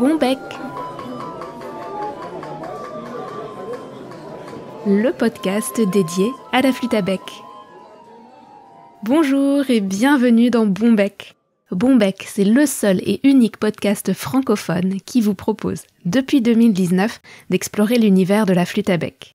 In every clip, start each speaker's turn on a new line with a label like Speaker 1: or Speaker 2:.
Speaker 1: bon Le podcast dédié à la flûte à bec. Bonjour et bienvenue dans Bon bec. c'est le seul et unique podcast francophone qui vous propose, depuis 2019, d'explorer l'univers de la flûte à bec.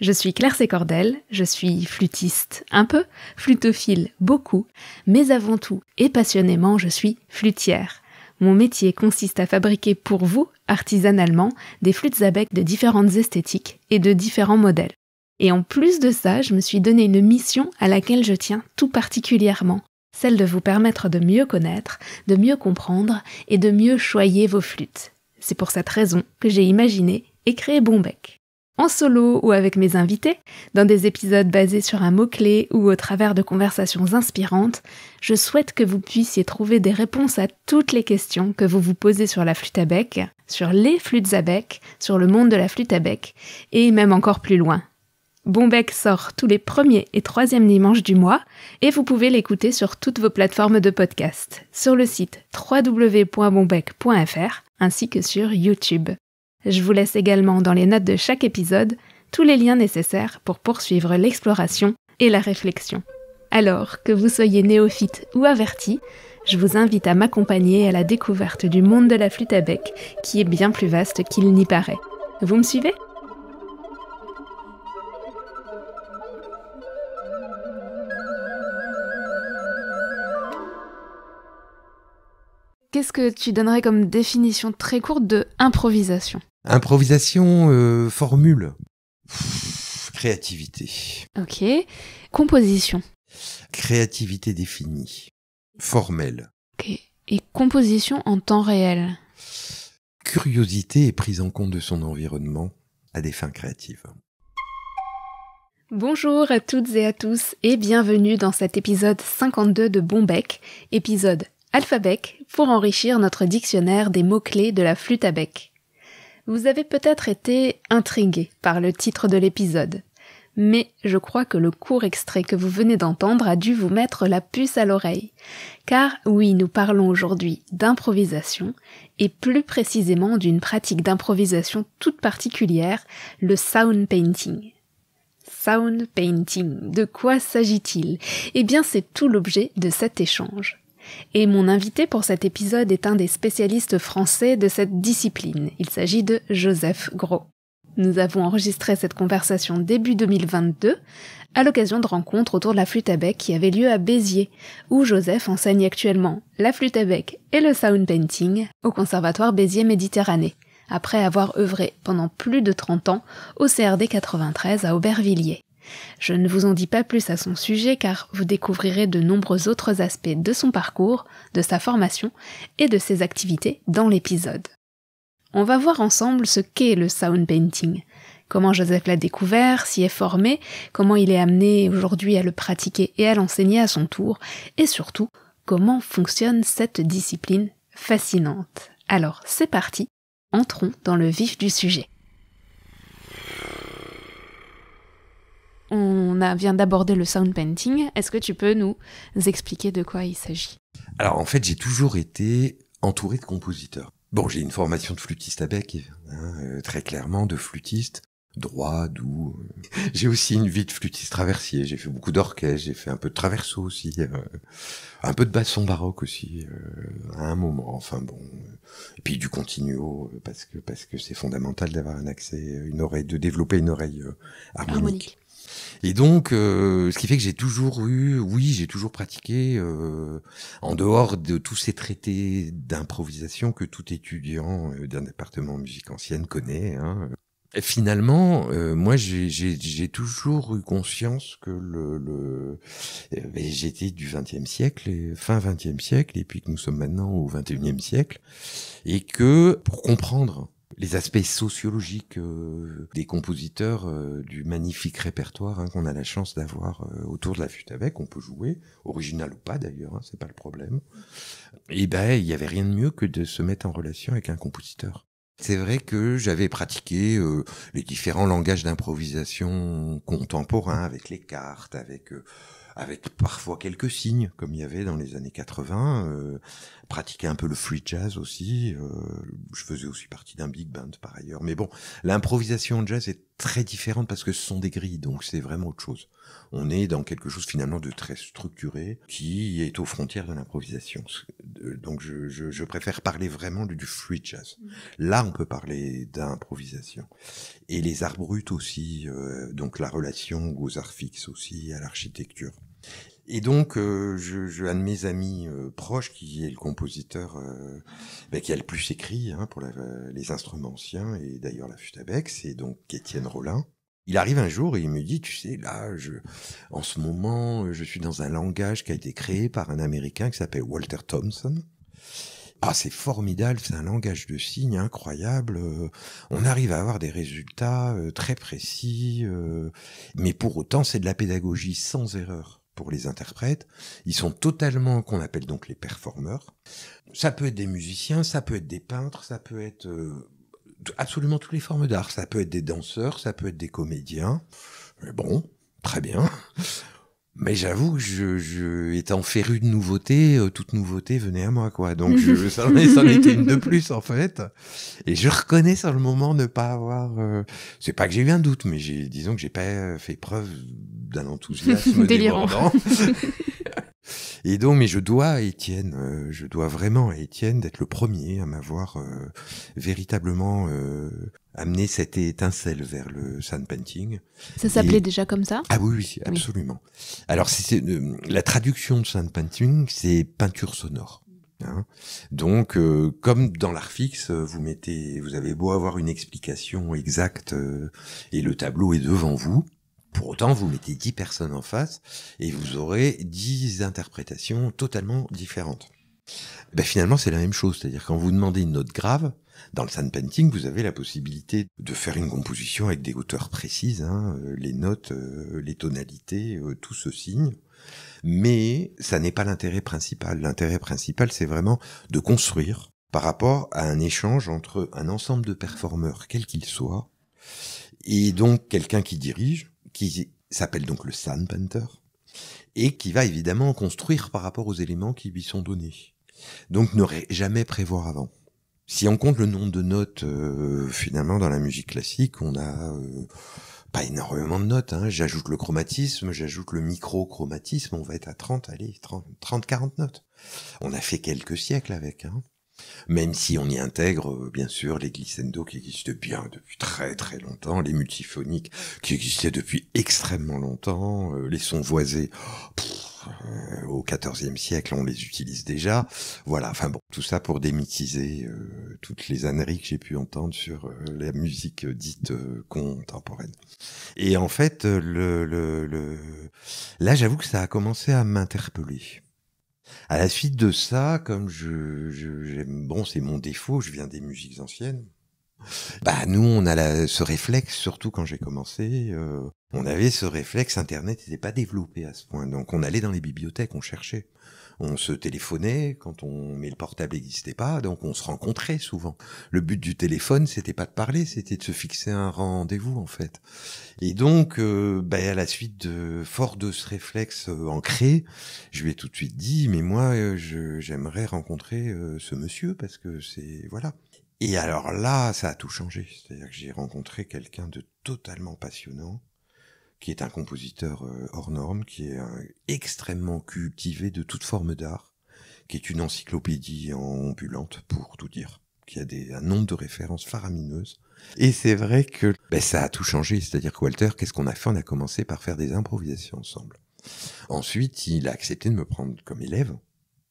Speaker 1: Je suis Claire Sécordel, je suis flûtiste un peu, flutophile beaucoup, mais avant tout et passionnément je suis flûtière. Mon métier consiste à fabriquer pour vous, artisanalement, des flûtes à bec de différentes esthétiques et de différents modèles. Et en plus de ça, je me suis donné une mission à laquelle je tiens tout particulièrement, celle de vous permettre de mieux connaître, de mieux comprendre et de mieux choyer vos flûtes. C'est pour cette raison que j'ai imaginé et créé Bombec en solo ou avec mes invités, dans des épisodes basés sur un mot-clé ou au travers de conversations inspirantes, je souhaite que vous puissiez trouver des réponses à toutes les questions que vous vous posez sur la flûte à bec, sur les flûtes à bec, sur le monde de la flûte à bec, et même encore plus loin. Bonbec sort tous les premiers et troisièmes dimanches du mois et vous pouvez l'écouter sur toutes vos plateformes de podcast, sur le site www.bonbec.fr ainsi que sur YouTube. Je vous laisse également dans les notes de chaque épisode tous les liens nécessaires pour poursuivre l'exploration et la réflexion. Alors, que vous soyez néophyte ou averti, je vous invite à m'accompagner à la découverte du monde de la flûte à bec, qui est bien plus vaste qu'il n'y paraît. Vous me suivez Qu'est-ce que tu donnerais comme définition très courte de improvisation
Speaker 2: Improvisation, euh, formule, créativité.
Speaker 1: Ok. Composition.
Speaker 2: Créativité définie, formelle.
Speaker 1: Ok. Et composition en temps réel.
Speaker 2: Curiosité et prise en compte de son environnement à des fins créatives.
Speaker 1: Bonjour à toutes et à tous et bienvenue dans cet épisode 52 de Bombec, épisode Alphabec pour enrichir notre dictionnaire des mots-clés de la flûte à bec. Vous avez peut-être été intrigué par le titre de l'épisode, mais je crois que le court extrait que vous venez d'entendre a dû vous mettre la puce à l'oreille, car oui, nous parlons aujourd'hui d'improvisation, et plus précisément d'une pratique d'improvisation toute particulière, le sound painting. Sound painting, de quoi s'agit-il Eh bien c'est tout l'objet de cet échange. Et mon invité pour cet épisode est un des spécialistes français de cette discipline. Il s'agit de Joseph Gros. Nous avons enregistré cette conversation début 2022 à l'occasion de rencontres autour de la flûte à bec qui avait lieu à Béziers, où Joseph enseigne actuellement la flûte à bec et le sound painting au Conservatoire Béziers Méditerranée, après avoir œuvré pendant plus de 30 ans au CRD 93 à Aubervilliers. Je ne vous en dis pas plus à son sujet car vous découvrirez de nombreux autres aspects de son parcours, de sa formation et de ses activités dans l'épisode. On va voir ensemble ce qu'est le sound painting, comment Joseph l'a découvert, s'y est formé, comment il est amené aujourd'hui à le pratiquer et à l'enseigner à son tour, et surtout comment fonctionne cette discipline fascinante. Alors c'est parti, entrons dans le vif du sujet. On vient d'aborder le sound painting. Est-ce que tu peux nous expliquer de quoi il s'agit
Speaker 2: Alors en fait, j'ai toujours été entouré de compositeurs. Bon, j'ai une formation de flûtiste à bec, hein, euh, très clairement de flûtiste droit, doux. J'ai aussi une vie de flûtiste traversier. J'ai fait beaucoup d'orchestre, j'ai fait un peu de traverso aussi, euh, un peu de basson baroque aussi euh, à un moment. Enfin bon, et puis du continuo parce que parce que c'est fondamental d'avoir un accès, une oreille, de développer une oreille harmonique. Et donc, euh, ce qui fait que j'ai toujours eu, oui, j'ai toujours pratiqué, euh, en dehors de tous ces traités d'improvisation que tout étudiant euh, d'un département musique ancienne connaît. Hein. finalement, moi, j'ai toujours eu conscience que le, le... Ben, j'étais du XXe siècle, et, fin XXe siècle, et puis que nous sommes maintenant au XXIe siècle, et que pour comprendre les aspects sociologiques euh, des compositeurs euh, du magnifique répertoire hein, qu'on a la chance d'avoir euh, autour de la flûte avec, on peut jouer, original ou pas d'ailleurs, hein, c'est pas le problème. Et eh ben il n'y avait rien de mieux que de se mettre en relation avec un compositeur. C'est vrai que j'avais pratiqué les différents langages d'improvisation contemporains avec les cartes, avec avec parfois quelques signes comme il y avait dans les années 80. Pratiquer un peu le free jazz aussi. Euh, je faisais aussi partie d'un big band par ailleurs. Mais bon, l'improvisation jazz est très différente parce que ce sont des grilles, donc c'est vraiment autre chose. On est dans quelque chose finalement de très structuré qui est aux frontières de l'improvisation. Donc je, préfère parler vraiment du, free jazz. Mm. Là, on peut parler d'improvisation. Et les arts bruts aussi, euh, donc la relation aux arts fixes aussi, à l'architecture. Et donc, euh, je, je, un de mes amis euh, proches, qui est le compositeur euh, bah, qui a le plus écrit hein, pour euh, les instruments anciens, et d'ailleurs la flûte avec, c'est donc Étienne Rollin. Il arrive un jour et il me dit, tu sais, là, je, en ce moment, je suis dans un langage qui a été créé par un Américain qui s'appelle Walter Thompson. Ah, c'est formidable, c'est un langage de signes incroyable. on arrive à avoir des résultats très précis, mais pour autant, c'est de la pédagogie sans erreur pour les interprètes. Ils sont totalement qu'on appelle donc les performeurs. Ça peut être des musiciens, ça peut être des peintres, ça peut être euh, absolument toutes les formes d'art. Ça peut être des danseurs, ça peut être des comédiens. Mais bon, très bien. Mais j'avoue que je, je, étant féru de nouveautés, euh, toute nouveauté venait à moi, quoi. Donc, je, ça, en était une de plus, en fait. Et je reconnais sur le moment ne pas avoir, euh, c'est pas que j'ai eu un doute, mais j'ai, disons que j'ai pas fait preuve d'un enthousiasme délirant. Et donc, mais je dois à Étienne, euh, je dois vraiment à Étienne d'être le premier à m'avoir euh, véritablement euh, amené cette étincelle vers le sand painting. Ça s'appelait déjà comme ça Ah oui, oui, absolument. Alors, c'est la traduction de sand painting, c'est peinture sonore. Hein. Donc, comme dans l'art fixe, vous mettez, vous avez beau avoir une explication exacte et le tableau est devant vous, pour autant, vous mettez 10 personnes en face et vous aurez dix interprétations totalement différentes. Ben, finalement, c'est la même chose. C'est-à-dire, quand vous demandez une note grave, dans le sound painting, vous avez la possibilité de faire une composition avec des hauteurs précises, hein, euh, les notes, euh, les tonalités, euh, tout ce signe. Mais ça n'est pas l'intérêt principal. L'intérêt principal, c'est vraiment de construire par rapport à un échange entre un ensemble de performeurs, quel qu'il soit, et donc quelqu'un qui dirige, qui s'appelle donc le Panther et qui va évidemment construire par rapport aux éléments qui lui sont donnés. Donc ne jamais prévoir avant. Si on compte le nombre de notes, euh, finalement, dans la musique classique, on a euh, pas énormément de notes. Hein. J'ajoute le chromatisme, j'ajoute le microchromatisme, on va être à 30, allez, 30, 30 40 notes. On a fait quelques siècles avec. Hein même si on y intègre euh, bien sûr les glissando qui existent bien depuis très très longtemps, les multiphoniques qui existaient depuis extrêmement longtemps, euh, les sons voisés euh, au XIVe siècle on les utilise déjà. Voilà, enfin bon, tout ça pour démythiser toutes les âneries que j'ai pu entendre sur la musique dite contemporaine. Et en fait, là j'avoue que ça a commencé à m'interpeller. À la suite de ça, comme je, bon, c'est mon défaut, je viens des musiques anciennes. Bah nous, on a la, ce réflexe, surtout quand j'ai commencé, euh, on avait ce réflexe. Internet n'était pas développé à ce point, donc on allait dans les bibliothèques, on cherchait on se téléphonait quand on mais le portable n'existait pas, donc on se rencontrait souvent. Le but du téléphone, c'était pas de parler, c'était de se fixer un rendez-vous en fait. Et donc, bah, à la suite de fort de ce réflexe euh, ancré, je lui ai tout de suite dit, mais moi, euh, j'aimerais rencontrer ce monsieur parce que c'est voilà. Et alors là, ça a tout changé. C'est-à-dire que j'ai rencontré quelqu'un de totalement passionnant qui est un compositeur euh, hors norme, qui est euh, extrêmement cultivé de toute forme d'art, qui est une encyclopédie ambulante pour tout dire, qui a des, un nombre de références faramineuses. Et c'est vrai que ben, ça a tout changé, c'est-à-dire que Walter, qu'est-ce qu'on a fait On a commencé par faire des improvisations ensemble. Ensuite, il a accepté de me prendre comme élève,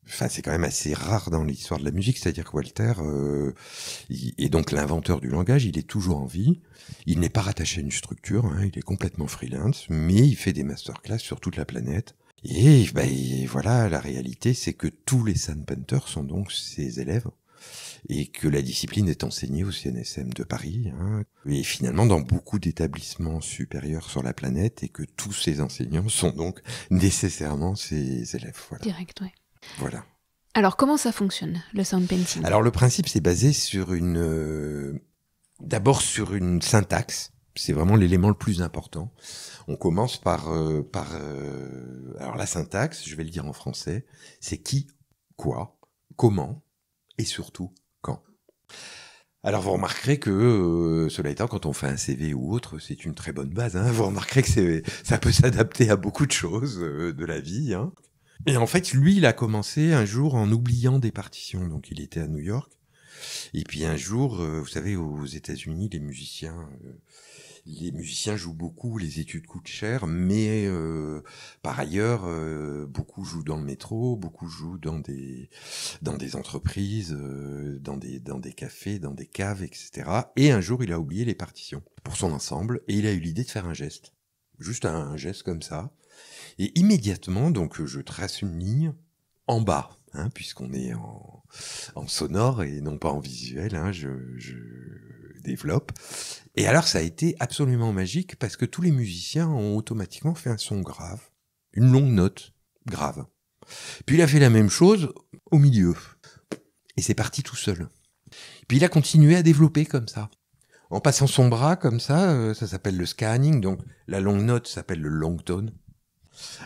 Speaker 2: Enfin, c'est quand même assez rare dans l'histoire de la musique, c'est-à-dire que Walter est euh, donc l'inventeur du langage, il est toujours en vie, il n'est pas rattaché à une structure, hein, il est complètement freelance, mais il fait des masterclass sur toute la planète. Et, bah, voilà, la réalité, c'est que tous les Painters sont donc ses élèves et que la discipline est enseignée au CNSM de Paris, hein. et finalement dans beaucoup d'établissements supérieurs sur la planète, et que tous ces enseignants sont donc nécessairement ses élèves. Direct, ouais. Voilà.
Speaker 1: Alors, comment ça fonctionne, le sound painting Alors, le
Speaker 2: principe, c'est basé sur une. Euh, d'abord sur une syntaxe. C'est vraiment l'élément le plus important. On commence par. Euh, par euh, alors, la syntaxe, je vais le dire en français, c'est qui, quoi, comment et surtout quand. Alors vous remarquerez que, cela étant, quand on fait un CV ou autre, c'est une très bonne base. Hein vous remarquerez que ça peut s'adapter à beaucoup de choses de la vie. Hein et en fait, lui, il a commencé un jour en oubliant des partitions. Donc, il était à New York. Et puis un jour, euh, vous savez, aux États-Unis, les musiciens, euh, les musiciens jouent beaucoup, les études coûtent cher, mais euh, par ailleurs, beaucoup jouent dans le métro, beaucoup jouent dans des dans des entreprises, dans des dans des cafés, dans des caves, etc. Et un jour, il a oublié les partitions pour son ensemble et il a eu l'idée de faire un geste juste un, geste comme ça. Et immédiatement, donc, je trace une ligne en bas, hein, puisqu'on est en, en, sonore et non pas en visuel, hein, je, je, développe. Et alors, ça a été absolument magique parce que tous les musiciens ont automatiquement fait un son grave, une longue note grave. Puis il a fait la même chose au milieu. Et c'est parti tout seul. Puis il a continué à développer comme ça en passant son bras comme ça, euh, ça s'appelle le scanning, donc la longue note s'appelle le long tone.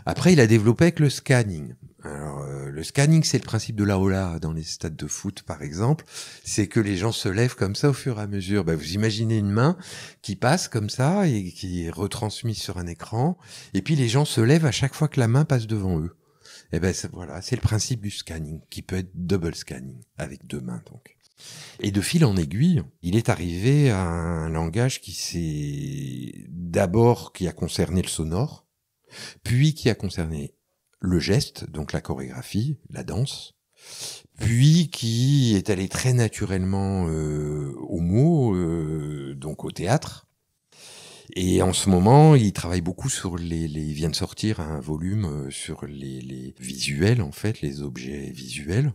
Speaker 2: Après, il a développé avec le scanning. Alors, euh, le scanning, c'est le principe de la hola dans les stades de foot, par exemple. C'est que les gens se lèvent comme ça au fur et à mesure. Ben, vous imaginez une main qui passe comme ça et qui est retransmise sur un écran. Et puis, les gens se lèvent à chaque fois que la main passe devant eux. Et eh ben, voilà, c'est le principe du scanning, qui peut être double scanning, avec deux mains, donc. Et de fil en aiguille, il est arrivé à un langage qui s'est d'abord qui a concerné le sonore, puis qui a concerné le geste, donc la chorégraphie, la danse, puis qui est allé très naturellement euh, au mot, euh, donc au théâtre. Et en ce moment, il travaille beaucoup sur les, il vient de sortir un volume euh, sur les visuels en fait, les objets visuels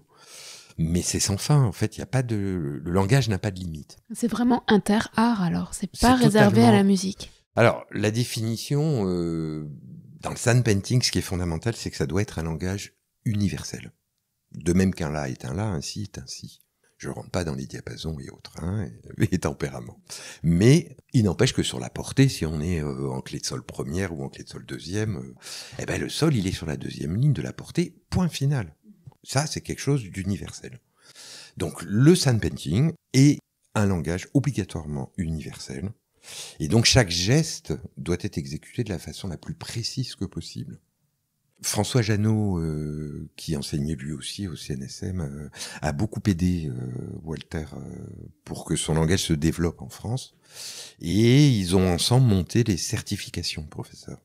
Speaker 2: mais c'est sans fin. En fait, il n'y a pas de le langage n'a pas de limite.
Speaker 1: C'est vraiment inter-art alors. C'est pas réservé à la musique.
Speaker 2: Alors la définition euh, dans le sand painting, ce qui est fondamental, c'est que ça doit être un langage universel. De même qu'un là est un là, un si est un si. Je rentre pas dans les diapasons et autres, hein, et, tempéraments. Mais il n'empêche que sur la portée, si on est euh, en clé de sol première ou en clé de sol deuxième, euh, eh ben le sol il est sur la deuxième ligne de la portée. Point final. Ça, c'est quelque chose d'universel. Donc le sand painting est un langage obligatoirement universel. Et donc chaque geste doit être exécuté de la façon la plus précise que possible. François Janot, euh, qui enseignait lui aussi au CNSM, euh, a beaucoup aidé euh, Walter pour que son langage se développe en France. Et ils ont ensemble monté les certifications, professeur.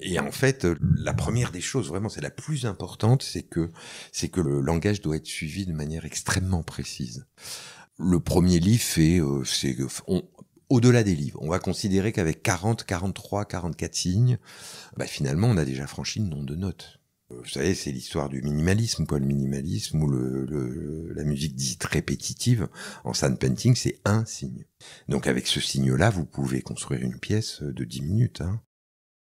Speaker 2: Et en fait, euh, la première des choses, vraiment, c'est la plus importante, c'est que, c'est que le langage doit être suivi de manière extrêmement précise. Le premier livre euh, c'est, au-delà des livres. On va considérer qu'avec 40, 43, 44 signes, bah finalement, on a déjà franchi le nombre de notes. Euh, vous savez, c'est l'histoire du minimalisme, quoi, le minimalisme ou le, la musique dite répétitive. En sand painting, c'est un signe. Donc avec ce signe-là, vous pouvez construire une pièce de 10 minutes. Hein.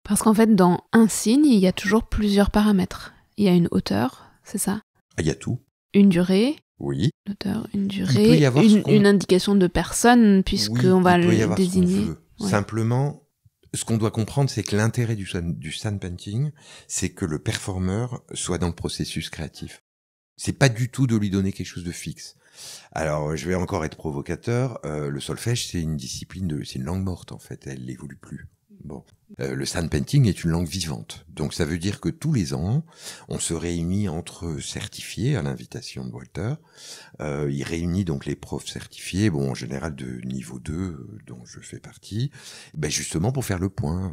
Speaker 1: Parce qu'en fait, dans un signe, il y a toujours plusieurs paramètres. Il y a une hauteur, c'est ça ah, Il y a tout. Une durée,
Speaker 2: oui. hauteur, une durée, une, une,
Speaker 1: indication de personne, puisqu'on va le désigner.
Speaker 2: Simplement, ce qu'on doit comprendre, c'est que l'intérêt du, du sand painting, c'est que le performeur soit dans le processus créatif. C'est pas du tout de lui donner quelque chose de fixe. Alors, je vais encore être provocateur. Euh, le solfège, c'est une discipline c'est une langue morte en fait. Elle n'évolue plus. Bon, euh, le sand painting est une langue vivante. Donc ça veut dire que tous les ans, on se réunit entre certifiés à l'invitation de Walter. Euh, il réunit donc les profs certifiés, bon en général de niveau 2 euh, dont je fais partie, ben, justement pour faire le point,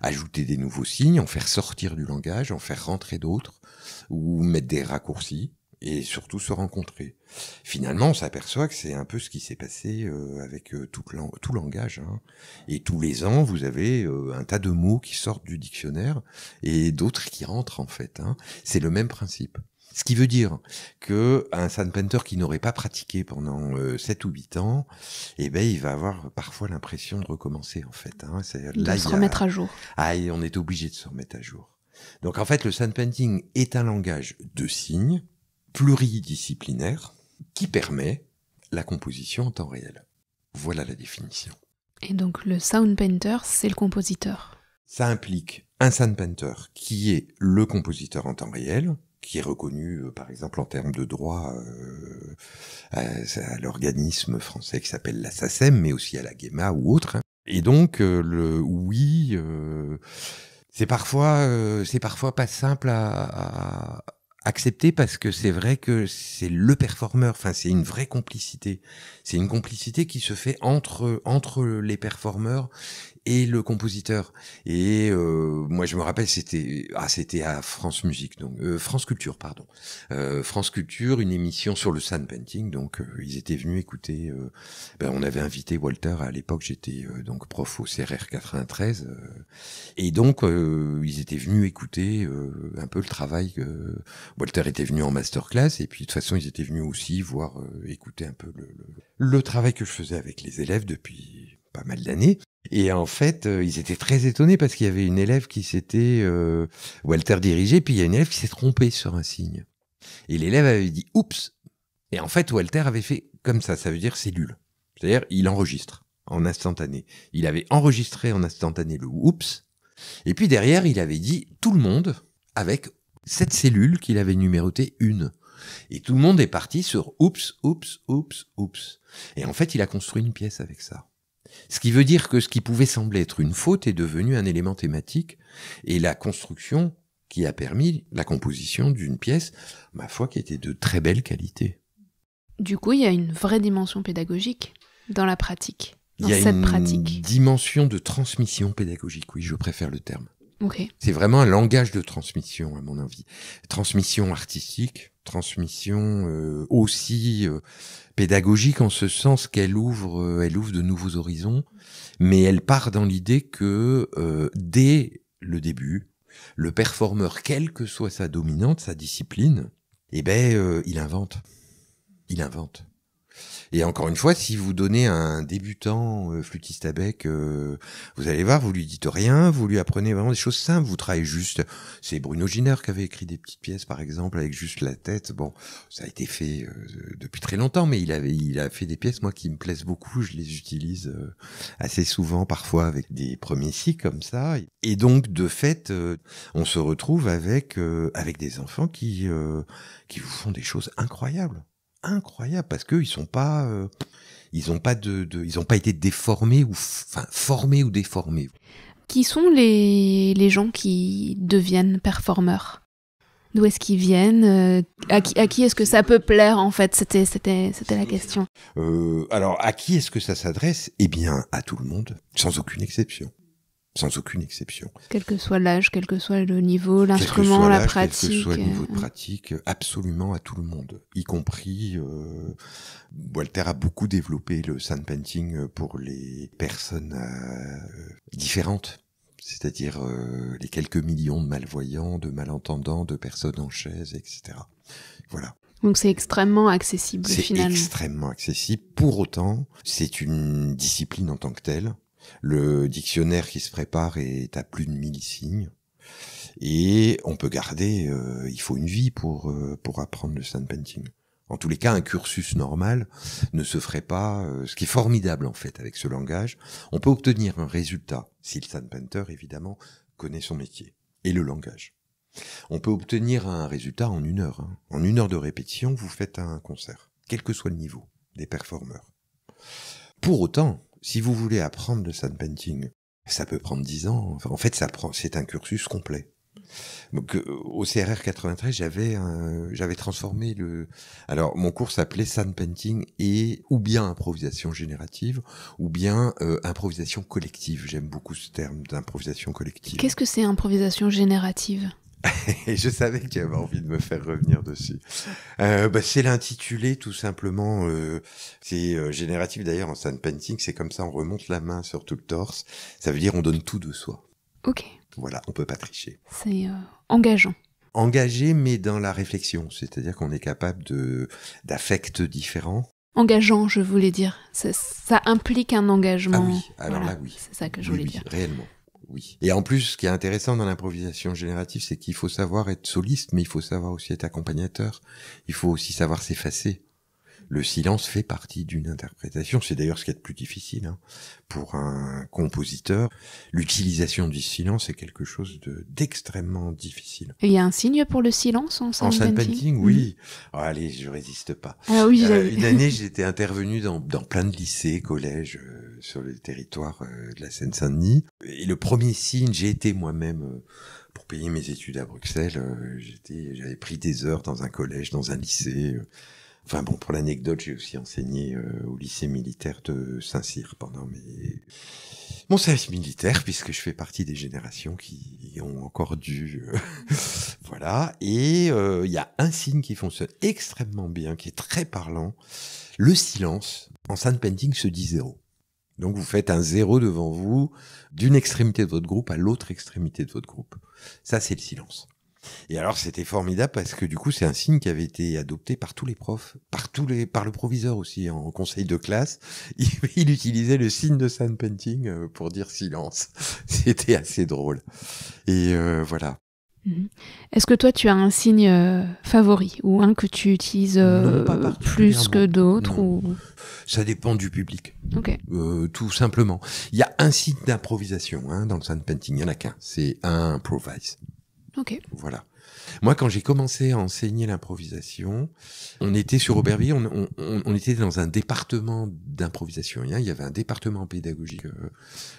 Speaker 2: ajouter des nouveaux signes, en faire sortir du langage, en faire rentrer d'autres ou mettre des raccourcis et surtout se rencontrer. Finalement, on s'aperçoit que c'est un peu ce qui s'est passé euh, avec euh, tout, lang tout, langage. Hein. Et tous les ans, vous avez euh, un tas de mots qui sortent du dictionnaire et d'autres qui rentrent en fait. Hein. C'est le même principe. Ce qui veut dire que un sandpainter qui n'aurait pas pratiqué pendant 7 ou 8 ans, eh ben il va avoir parfois l'impression de recommencer en fait. Hein. De se remettre à jour. Ah, et on est obligé de se remettre à jour. Donc en fait, le sandpainting est un langage de signes pluridisciplinaire qui permet la composition en temps réel. Voilà la définition.
Speaker 1: Et donc le sound painter, c'est le compositeur.
Speaker 2: Ça implique un sound painter qui est le compositeur en temps réel, qui est reconnu euh, par exemple en termes de droit euh, à, l'organisme français qui s'appelle la SACEM, mais aussi à la GEMA ou autre. Hein. Et donc euh, le oui. c'est parfois, c'est parfois pas simple à, accepté parce que c'est vrai que c'est le performeur. Enfin, c'est une vraie complicité. C'est une complicité qui se fait entre entre les performeurs et le compositeur. Et euh, moi, je me rappelle, c'était ah, c'était à France Musique, donc euh, France Culture, pardon, euh, France Culture, une émission sur le sand painting. Donc, ils étaient venus écouter. Ben, on avait invité Walter à l'époque. J'étais donc prof au CRR 93, et donc ils étaient venus écouter un peu le travail. Walter était venu en masterclass, et puis de toute façon, ils étaient venus aussi voir, écouter un peu le, le travail que je faisais avec les élèves depuis pas mal d'années. Et en fait, euh, ils étaient très étonnés parce qu'il y avait une élève qui s'était euh, Walter dirigé, puis il y a une élève qui s'est trompée sur un signe. Et l'élève avait dit oups. Et en fait, Walter avait fait comme ça, ça veut dire cellule. C'est-à-dire, il enregistre en instantané. Il avait enregistré en instantané le oups. Et puis derrière, il avait dit tout le monde avec cette cellule qu'il avait numérotée une. Et tout le monde est parti sur oups, oups, oups, oups. Et en fait, il a construit une pièce avec ça. Ce qui veut dire que ce qui pouvait sembler être une faute est devenu un élément thématique et la construction qui a permis la composition d'une pièce, ma foi, qui était de très belle qualité.
Speaker 1: Du coup, il y a une vraie dimension pédagogique dans la pratique, dans il y a cette une pratique.
Speaker 2: Dimension de transmission pédagogique, oui, je préfère le terme. C'est vraiment un langage de transmission, à mon avis. Transmission artistique, transmission euh, aussi euh, pédagogique en ce sens qu'elle ouvre euh, elle ouvre de nouveaux horizons mais elle part dans l'idée que dès le début le performeur quelle que soit sa dominante sa discipline eh ben il invente il invente et encore une fois, si vous donnez un débutant euh, flûtiste à bec, euh, vous allez voir, vous lui dites rien, vous lui apprenez vraiment des choses simples, vous travaillez juste. C'est Bruno Giner qui avait écrit des petites pièces, par exemple, avec juste la tête. Bon, ça a été fait euh, depuis très longtemps, mais il avait, il a fait des pièces, moi, qui me plaisent beaucoup. Je les utilise assez souvent, parfois avec des premiers cycles comme ça. Et donc, de fait, on se retrouve avec avec des enfants qui qui vous font des choses incroyables incroyable parce qu'ils sont pas, euh, ils ont pas de, ils ont pas été déformés ou, enfin, formés ou déformés.
Speaker 1: Qui sont les, gens qui deviennent performeurs D'où est-ce qu'ils viennent euh, À qui, est-ce que ça peut plaire en fait C'était c'était la question.
Speaker 2: Euh, alors à qui est-ce que ça s'adresse Eh bien à tout le monde, sans aucune exception sans aucune exception.
Speaker 1: Quel que soit l'âge, quel que soit le niveau, l'instrument, la pratique. Quel que soit le niveau de euh, pratique,
Speaker 2: absolument à tout le monde, y compris euh, Walter a beaucoup développé le sand painting euh, pour les personnes euh, différentes c'est-à-dire les quelques millions de malvoyants, de malentendants, de personnes en chaise, etc. Voilà.
Speaker 1: Donc c'est extrêmement accessible finalement. C'est extrêmement
Speaker 2: accessible. Pour autant, c'est une discipline en tant que telle le dictionnaire qui se prépare est à plus de 1000 signes. Et on peut garder, euh, il faut une vie pour, euh, pour apprendre le sand painting. En tous les cas, un cursus normal ne se ferait pas. Euh, ce qui est formidable en fait avec ce langage, on peut obtenir un résultat si le sand painter évidemment connaît son métier et le langage. On peut obtenir un résultat en une heure. Hein. En une heure de répétition, vous faites un concert, quel que soit le niveau des performeurs. Pour autant, si vous voulez apprendre le sand painting, ça peut prendre 10 ans. en fait, ça prend, c'est un cursus complet. Euh, au CRR 93, j'avais j'avais transformé le. Alors, mon cours s'appelait sand painting et ou bien improvisation générative ou bien euh, improvisation collective. J'aime beaucoup ce terme d'improvisation collective.
Speaker 1: Qu'est-ce que c'est improvisation générative
Speaker 2: et je savais qu'il avait envie de me faire revenir dessus. Euh, bah, c'est l'intitulé tout simplement. Euh, c'est euh, génératif d'ailleurs en sand painting. C'est comme ça, on remonte la main sur tout le torse. Ça veut dire on donne tout de soi. Ok. Voilà, on peut pas tricher.
Speaker 1: C'est engageant.
Speaker 2: Engagé, mais dans la réflexion. C'est-à-dire qu'on est capable de d'affects différents.
Speaker 1: Engageant, je voulais dire. Ça, implique un engagement. Ah oui, alors là oui. C'est ça que je voulais dire.
Speaker 2: Réellement oui. Et en plus, ce qui est intéressant dans l'improvisation générative, c'est qu'il faut savoir être soliste, mais il faut savoir aussi être accompagnateur. Il faut aussi savoir s'effacer. Le silence fait partie d'une interprétation. C'est d'ailleurs ce qui est le plus difficile hein. pour un compositeur. L'utilisation du silence est quelque chose de d'extrêmement difficile.
Speaker 1: Et il y a un signe pour le silence en sound, en sound painting, Oui.
Speaker 2: Mm. Oh, allez, je résiste pas. Ah euh, une année, j'étais intervenu dans, plein de lycées, collèges. Euh, sur le territoire euh, de la Seine-Saint-Denis. Et le premier signe, j'ai été moi-même euh, pour payer mes études à Bruxelles. Euh, j'étais, j'avais pris des heures dans un collège, dans un lycée. Enfin bon, pour l'anecdote, j'ai aussi enseigné au lycée militaire de Saint-Cyr pendant mes... mon service militaire, puisque je fais partie des générations qui ont encore dû... voilà, et il y a un signe qui fonctionne extrêmement bien, qui est très parlant, le silence en saint painting se dit zéro. Donc vous faites un zéro devant vous, d'une extrémité de votre groupe à l'autre extrémité de votre groupe. Ça, c'est le silence. Et alors c'était formidable parce que du coup c'est un signe qui avait été adopté par tous les profs, par tous les, par le proviseur aussi en conseil de classe. Il, utilisait le signe de sandpainting Painting euh, pour dire silence. C'était assez drôle. Et euh, voilà.
Speaker 1: Mhm. Est-ce que toi, tu as un signe euh, favori ou un que tu utilises euh, plus que d'autres ou...
Speaker 2: Ça dépend du public. Euh, tout simplement. Il y a un signe d'improvisation hein, dans le sound painting, il n'y en a qu'un. C'est un improvise. Voilà. Moi, quand j'ai commencé à enseigner l'improvisation, on était sur Aubervilliers, on, on, on, était dans un département d'improvisation. Il y avait un département pédagogique euh,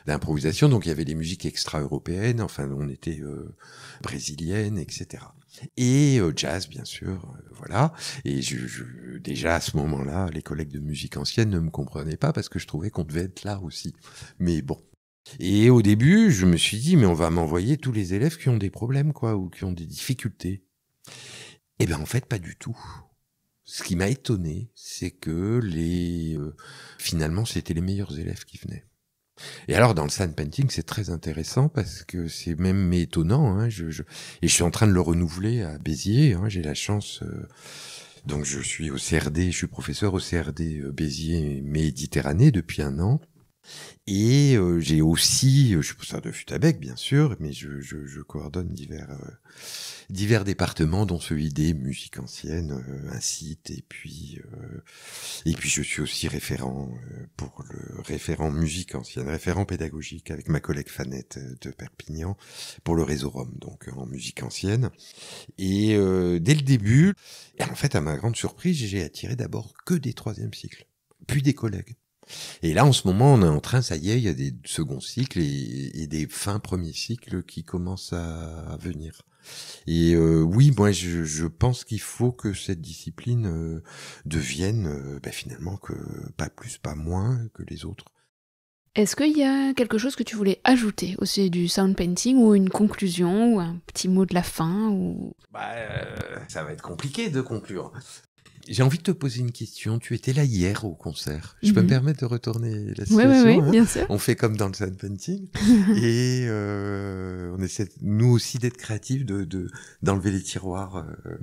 Speaker 2: d'improvisation, donc il y avait des musiques extra-européennes, enfin, on était brésilienne, euh, brésiliennes, etc. Et euh, jazz, bien sûr, voilà. Et je, déjà à ce moment-là, les collègues de musique ancienne ne me comprenaient pas parce que je trouvais qu'on devait être là aussi. Mais bon, et au début, je me suis dit, mais on va m'envoyer tous les élèves qui ont des problèmes, quoi, ou qui ont des difficultés. Eh bien, en fait, pas du tout. Ce qui m'a étonné, c'est que les, euh, finalement, c'était les meilleurs élèves qui venaient. Et alors, dans le sand painting, c'est très intéressant parce que c'est même étonnant. Hein, je, Et je suis en train de le renouveler à Béziers. Hein, j'ai la chance. Euh, donc, je suis au CRD, je suis professeur au CRD euh, Béziers Méditerranée depuis un an. Et euh, j'ai aussi, euh, je suis ça de Futabec bien sûr, mais je, coordonne divers, euh, divers départements, dont celui des musiques anciennes, un site, et puis, et puis je suis aussi référent pour le référent musique ancienne, référent pédagogique avec ma collègue Fanette de Perpignan pour le réseau Rome, donc en musique ancienne. Et dès le début, en fait, à ma grande surprise, j'ai attiré d'abord que des troisième cycles, puis des collègues. Et là, en ce moment, on est en train, ça y est, il y a des second cycles et, des fins premiers cycles qui commencent à, venir. Et euh, oui, moi, je, pense qu'il faut que cette discipline euh, devienne euh, ben, finalement pas plus, pas moins que les autres.
Speaker 1: Est-ce qu'il y a quelque chose que tu voulais ajouter au du sound painting ou une conclusion ou un petit mot de la fin ou
Speaker 2: bah, ça va être compliqué de conclure. J'ai envie de te poser une question. Tu étais là hier au concert. Je peux me mhm. permettre de retourner la situation Oui, oui, hein. oui bien sûr. On fait comme dans le sand painting. et euh, on essaie, nous aussi, d'être créatifs, d'enlever de, d'enlever les tiroirs. Euh,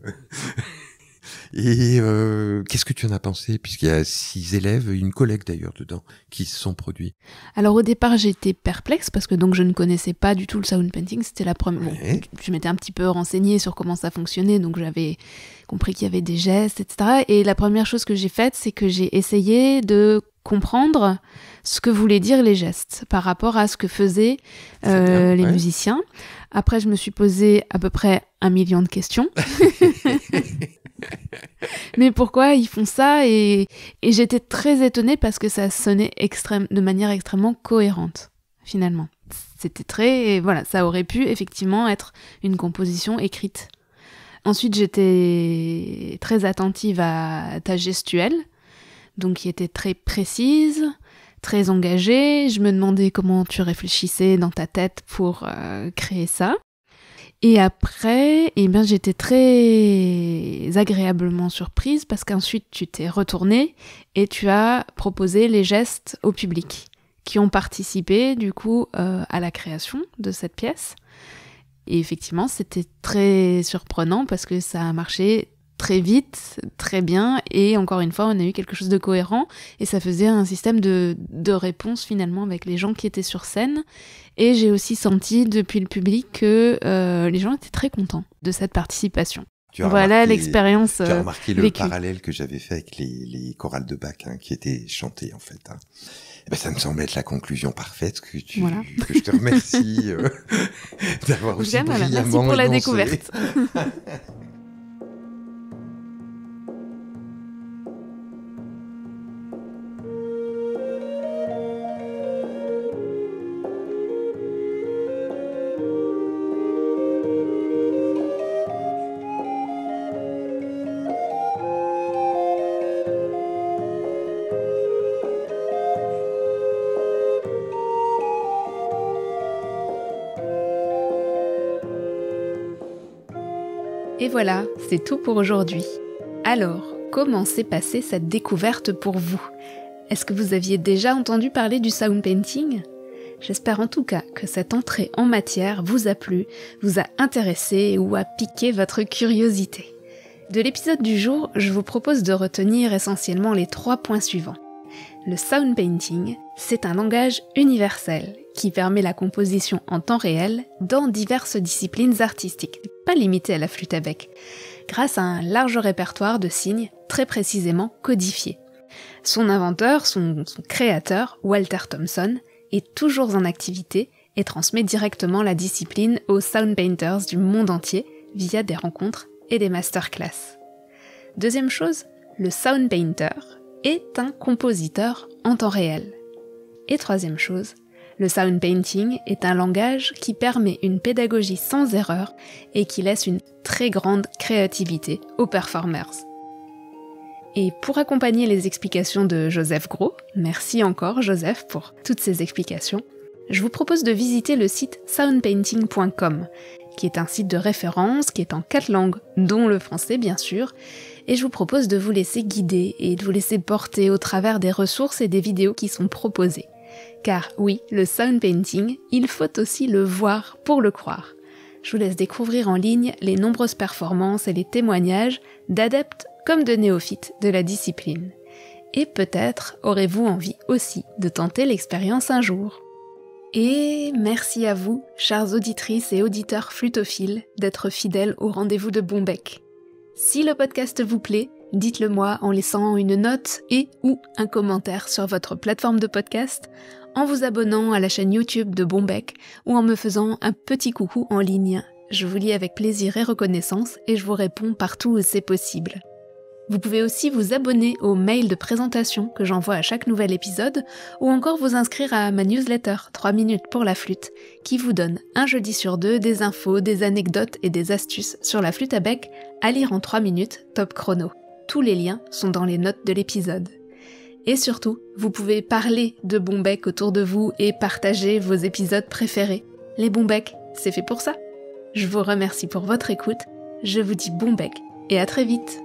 Speaker 2: et euh, qu'est-ce que tu en as pensé Puisqu'il y a six élèves, une collègue d'ailleurs dedans, qui se sont produits.
Speaker 1: Alors au départ, j'étais perplexe parce que donc je ne connaissais pas du tout le sound painting. C'était la première. je m'étais un petit peu renseignée sur comment ça fonctionnait, donc j'avais compris qu'il y avait des gestes, etc. Et la première chose que j'ai faite, c'est que j'ai essayé de comprendre ce que voulaient dire les gestes par rapport à ce que faisaient euh, les musiciens. Après, je me suis posé à peu près un million de questions. mais pourquoi ils font ça et, j'étais très étonnée parce que ça sonnait extrême, de manière extrêmement cohérente finalement. C'était très voilà, ça aurait pu effectivement être une composition écrite. Ensuite, j'étais très attentive à ta gestuelle, donc qui était très précise, très engagée. Je me demandais comment tu réfléchissais dans ta tête pour euh, créer ça. Et après, eh bien, j'étais très agréablement surprise parce qu'ensuite tu t'es retourné et tu as proposé les gestes au public qui ont participé du coup euh, à la création de cette pièce. Et effectivement, c'était très surprenant parce que ça a marché très vite, très bien, et encore une fois, on a eu quelque chose de cohérent, et ça faisait un système de, de réponse finalement avec les gens qui étaient sur scène. Et j'ai aussi senti depuis le public que euh, les gens étaient très contents de cette participation. Tu as voilà l'expérience. remarqué le
Speaker 2: parallèle que j'avais fait avec les, chorales de bac hein, qui étaient chantées en fait. Hein. Eh ben, ça me semble être la conclusion parfaite que, tu, je te remercie euh, d'avoir aussi brillamment pour la découverte.
Speaker 1: voilà, c'est tout pour aujourd'hui. Alors, comment s'est passée cette découverte pour vous Est-ce que vous aviez déjà entendu parler du sound painting J'espère en tout cas que cette entrée en matière vous a plu, vous a intéressé ou a piqué votre curiosité. De l'épisode du jour, je vous propose de retenir essentiellement les trois points suivants le sound painting, c'est un langage universel qui permet la composition en temps réel dans diverses disciplines artistiques, pas limitées à la flûte avec, grâce à un large répertoire de signes très précisément codifiés. Son inventeur, son, créateur, Walter Thompson, est toujours en activité et transmet directement la discipline aux sound painters du monde entier via des rencontres et des masterclass. Deuxième chose, le sound painter, est un compositeur en temps réel. Et troisième chose, le sound painting est un langage qui permet une pédagogie sans erreur et qui laisse une très grande créativité aux performers. Et pour accompagner les explications de Joseph Gros, merci encore Joseph pour toutes ces explications, je vous propose de visiter le site soundpainting.com, qui est un site de référence qui est en quatre langues, dont le français bien sûr, et je vous propose de vous laisser guider et de vous laisser porter au travers des ressources et des vidéos qui sont proposées. Car oui, le sound painting, il faut aussi le voir pour le croire. Je vous laisse découvrir en ligne les nombreuses performances et les témoignages d'adeptes comme de néophytes de la discipline. Et peut-être aurez-vous envie aussi de tenter l'expérience un jour. Et merci à vous, chers auditrices et auditeurs flutophiles, d'être fidèles au rendez-vous de Bombec. Si le podcast vous plaît, dites-le moi en laissant une note et ou un commentaire sur votre plateforme de podcast, en vous abonnant à la chaîne YouTube de Bombec ou en me faisant un petit coucou en ligne. Je vous lis avec plaisir et reconnaissance et je vous réponds partout où c'est possible. Vous pouvez aussi vous abonner au mail de présentation que j'envoie à chaque nouvel épisode ou encore vous inscrire à ma newsletter 3 minutes pour la flûte qui vous donne un jeudi sur deux des infos, des anecdotes et des astuces sur la flûte à bec à lire en 3 minutes top chrono. Tous les liens sont dans les notes de l'épisode. Et surtout, vous pouvez parler de bec autour de vous et partager vos épisodes préférés. Les becs, c'est fait pour ça. Je vous remercie pour votre écoute, je vous dis bon bec et à très vite